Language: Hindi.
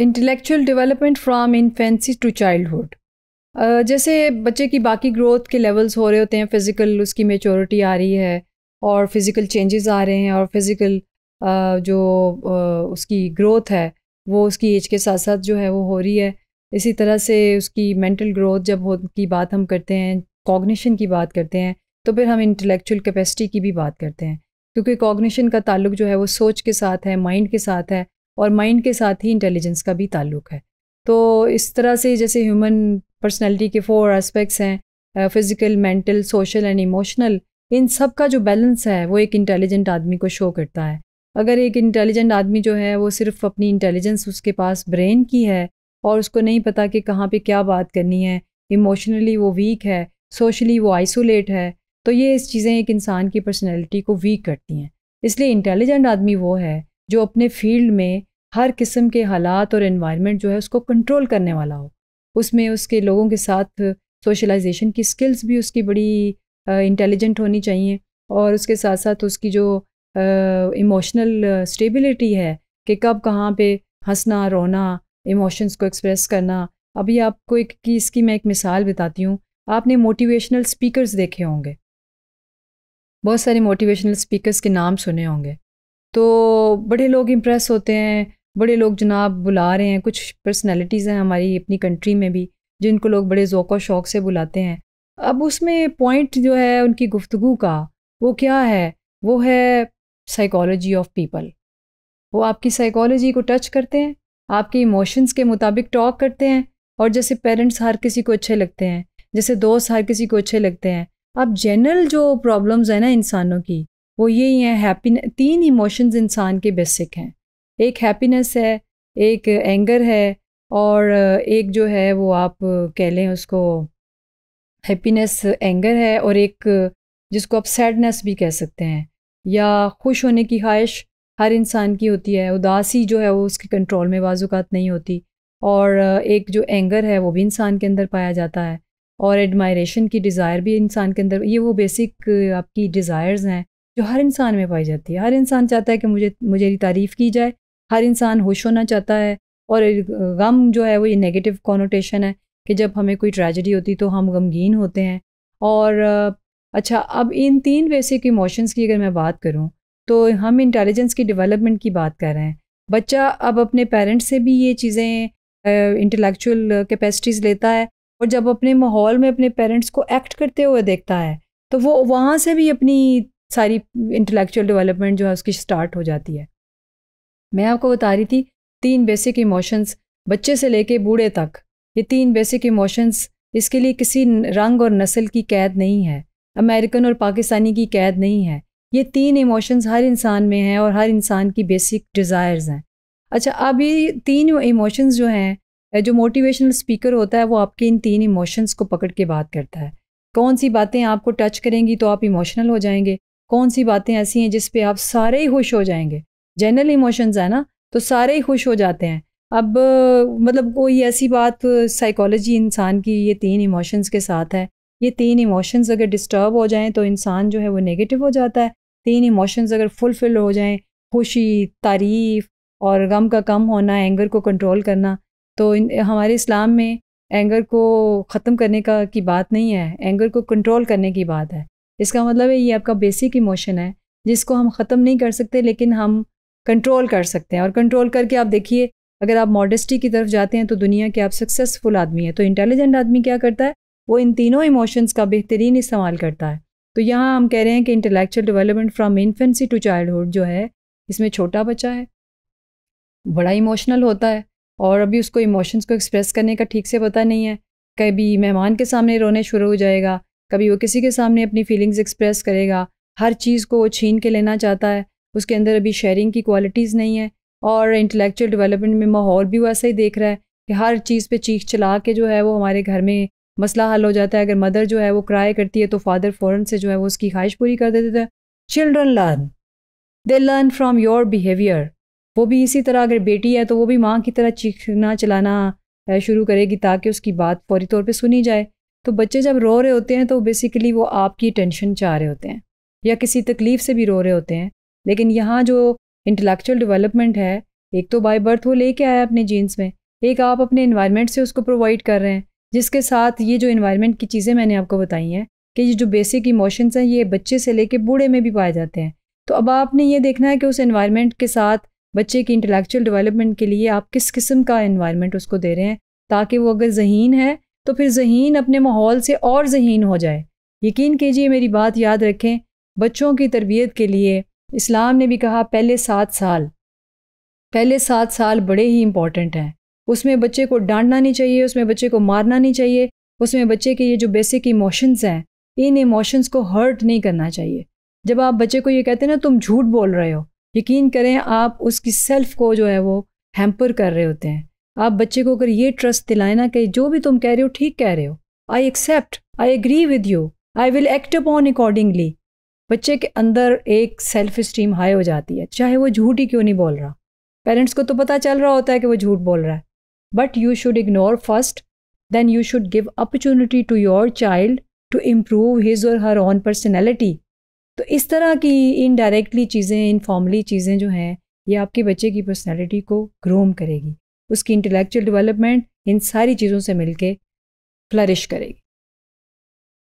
intellectual development from infancy to childhood जैसे बच्चे की बाकी ग्रोथ के लेवल्स हो रहे होते हैं फिज़िकल उसकी मेचोरिटी आ रही है और फिज़िकल चेंजेस आ रहे हैं और फिज़िकल uh, जो uh, उसकी ग्रोथ है वो उसकी एज के साथ साथ जो है वो हो रही है इसी तरह से उसकी मेंटल ग्रोथ जब हो की बात हम करते हैं कॉग्निशन की बात करते हैं तो फिर हम इंटेलेक्चुअल कैपेसिटी की भी बात करते हैं क्योंकि कॉग्निशन का ताल्लुक जो है वो सोच के साथ है माइंड के साथ है और माइंड के साथ ही इंटेलिजेंस का भी ताल्लुक है तो इस तरह से जैसे ह्यूमन पर्सनैलिटी के फोर एस्पेक्ट्स हैं physical mental social and emotional इन सब का जो बैलेंस है वो एक इंटेलिजेंट आदमी को शो करता है अगर एक इंटेलिजेंट आदमी जो है वो सिर्फ अपनी इंटेलिजेंस उसके पास ब्रेन की है और उसको नहीं पता कि कहाँ पे क्या बात करनी है इमोशनली वो वीक है सोशली वो आइसोलेट है तो ये इस चीज़ें एक इंसान की पर्सनैलिटी को वीक करती हैं इसलिए इंटेलिजेंट आदमी वो है जो अपने फील्ड में हर किस्म के हालात और इन्वायरमेंट जो है उसको कंट्रोल करने वाला हो उसमें उसके लोगों के साथ सोशलाइजेशन की स्किल्स भी उसकी बड़ी इंटेलिजेंट होनी चाहिए और उसके साथ साथ उसकी जो इमोशनल स्टेबिलिटी है कि कब कहाँ पे हंसना रोना इमोशंस को एक्सप्रेस करना अभी आपको एक की इसकी मैं एक मिसाल बताती हूँ आपने मोटिवेशनल स्पीकर्स देखे होंगे बहुत सारे मोटिवेशनल स्पीकर्स के नाम सुने होंगे तो बड़े लोग इम्प्रेस होते हैं बड़े लोग जनाब बुला रहे हैं कुछ पर्सनैलिटीज़ हैं हमारी अपनी कंट्री में भी जिनको लोग बड़े ओक़ शौक़ से बुलाते हैं अब उसमें पॉइंट जो है उनकी गुफ्तु का वो क्या है वो है साइकोलॉजी ऑफ पीपल वो आपकी साइकोलॉजी को टच करते हैं आपके इमोशंस के मुताबिक टॉक करते हैं और जैसे पेरेंट्स हर किसी को अच्छे लगते हैं जैसे दोस्त हर किसी को अच्छे लगते हैं अब जनरल जो प्रॉब्लम्स हैं ना इंसानों की वो यही है हैप्पी तीन इमोशंस इंसान के बेसिक हैं एक हैप्पीनेस है एक एंगर है और एक जो है वो आप कह लें उसको हैप्पीनेस एंगर है और एक जिसको आप सैडनेस भी कह सकते हैं या खुश होने की ख्वाहिश हर इंसान की होती है उदासी जो है वो उसके कंट्रोल में बाजूकात नहीं होती और एक जो एंगर है वो भी इंसान के अंदर पाया जाता है और एडमायरेशन की डिज़ायर भी इंसान के अंदर ये वो बेसिक आपकी डिज़ायर्स हैं जो हर इंसान में पाई जाती है हर इंसान चाहता है कि मुझे मुझे तारीफ़ की जाए हर इंसान होश होना चाहता है और गम जो है वो ये नेगेटिव कॉनोटेशन है कि जब हमें कोई ट्रेजिडी होती तो हम गमगीन होते हैं और अच्छा अब इन तीन बेसिक इमोशंस की अगर मैं बात करूं तो हम इंटेलिजेंस की डेवलपमेंट की बात कर रहे हैं बच्चा अब अपने पेरेंट्स से भी ये चीज़ें इंटेलेक्चुअल कैपेसिटीज़ लेता है और जब अपने माहौल में अपने पेरेंट्स को एक्ट करते हुए देखता है तो वो वहाँ से भी अपनी सारी इंटेलेक्चुअल डेवलपमेंट जो है उसकी स्टार्ट हो जाती है मैं आपको बता रही थी तीन बेसिक इमोशंस बच्चे से लेके बूढ़े तक ये तीन बेसिक इमोशंस इसके लिए किसी रंग और नस्ल की कैद नहीं है अमेरिकन और पाकिस्तानी की कैद नहीं है ये तीन इमोशंस हर इंसान में हैं और हर इंसान की बेसिक डिज़ायर्स हैं अच्छा अब ये तीन इमोशंस जो हैं जो मोटिवेशनल स्पीकर होता है वो आपके इन तीन इमोशंस को पकड़ के बात करता है कौन सी बातें आपको टच करेंगी तो आप इमोशनल हो जाएंगे कौन सी बातें ऐसी हैं जिस पे आप सारे ही खुश हो जाएंगे जनरल इमोशंस है ना तो सारे ही खुश हो जाते हैं अब मतलब कोई ऐसी बात साइकोलॉजी इंसान की ये तीन इमोशंस के साथ है ये तीन इमोशंस अगर डिस्टर्ब हो जाएं तो इंसान जो है वो नेगेटिव हो जाता है तीन इमोशंस अगर फुलफिल हो जाएं खुशी तारीफ और गम का कम होना एंगर को कंट्रोल करना तो हमारे इस्लाम में एंगर को ख़त्म करने का की बात नहीं है एंगर को कंट्रोल करने की बात है इसका मतलब है ये आपका बेसिक इमोशन है जिसको हम ख़त्म नहीं कर सकते लेकिन हम कंट्रोल कर सकते हैं और कंट्रोल करके आप देखिए अगर आप मॉडेस्टी की तरफ जाते हैं तो दुनिया के आप सक्सेसफुल आदमी हैं तो इंटेलिजेंट आदमी क्या करता है वो इन तीनों इमोशंस का बेहतरीन इस्तेमाल करता है तो यहाँ हम कह रहे हैं कि intellectual development from infancy to childhood जो है इसमें छोटा बच्चा है बड़ा इमोशनल होता है और अभी उसको इमोशंस को एक्सप्रेस करने का ठीक से पता नहीं है कभी मेहमान के सामने रोने शुरू हो जाएगा कभी वो किसी के सामने अपनी फीलिंग्स एक्सप्रेस करेगा हर चीज़ को वो छीन के लेना चाहता है उसके अंदर अभी शेयरिंग की क्वालिटीज़ नहीं है और इंटेलेक्चुअल डेवलपमेंट में माहौल भी वैसा ही देख रहा है कि हर चीज़ पे चीख चला के जो है वो हमारे घर में मसला हल हो जाता है अगर मदर जो है वो क्राई करती है तो फादर फ़ौर से जो है वो उसकी ख्वाहिश पूरी कर देते थे children learn they learn from your behaviour वो भी इसी तरह अगर बेटी है तो वो भी माँ की तरह चीखना चलाना शुरू करेगी ताकि उसकी बात फौरी तौर पर सुनी जाए तो बच्चे जब रो रहे होते हैं तो बेसिकली वो आपकी टेंशन चाह रहे होते हैं या किसी तकलीफ़ से भी रो रहे होते हैं लेकिन यहाँ जो इंटेलेक्चुअल डेवलपमेंट है एक तो बाय बर्थ वो लेके आया अपने जीन्स में एक आप अपने इन्वायरमेंट से उसको प्रोवाइड कर रहे हैं जिसके साथ ये जो इन्वायरमेंट की चीज़ें मैंने आपको बताई हैं कि ये जो बेसिक इमोशंस हैं ये बच्चे से लेके बूढ़े में भी पाए जाते हैं तो अब आपने ये देखना है कि उस इन्वायरमेंट के साथ बच्चे की इंटेलेक्चुअल डेवलपमेंट के लिए आप किस किस्म का इन्वायरमेंट उसको दे रहे हैं ताकि वो अगर जहीन है तो फिर जहीन अपने माहौल से और जहीन हो जाए यकीन कीजिए मेरी बात याद रखें बच्चों की तरबियत के लिए इस्लाम ने भी कहा पहले सात साल पहले सात साल बड़े ही इम्पॉर्टेंट हैं उसमें बच्चे को डांटना नहीं चाहिए उसमें बच्चे को मारना नहीं चाहिए उसमें बच्चे के ये जो बेसिक इमोशंस हैं इन इमोशंस को हर्ट नहीं करना चाहिए जब आप बच्चे को ये कहते हैं ना तुम झूठ बोल रहे हो यकीन करें आप उसकी सेल्फ को जो है वो हैम्पर कर रहे होते हैं आप बच्चे को अगर ये ट्रस्ट दिलाए ना कि जो भी तुम कह रहे हो ठीक कह रहे हो I accept I agree with you I will act upon accordingly बच्चे के अंदर एक सेल्फ स्टीम हाई हो जाती है चाहे वो झूठ ही क्यों नहीं बोल रहा पेरेंट्स को तो पता चल रहा होता है कि वो झूठ बोल रहा है but you should ignore first then you should give opportunity to your child to improve his और हर ऑन पर्सनैलिटी तो इस तरह की इनडायरेक्टली चीज़ें इनफॉर्मली चीज़ें जो हैं ये आपके बच्चे की पर्सनैलिटी को ग्रोम करेगी उसकी इंटेलेक्चुअल डेवलपमेंट इन सारी चीज़ों से मिलके फ्लरिश करेगी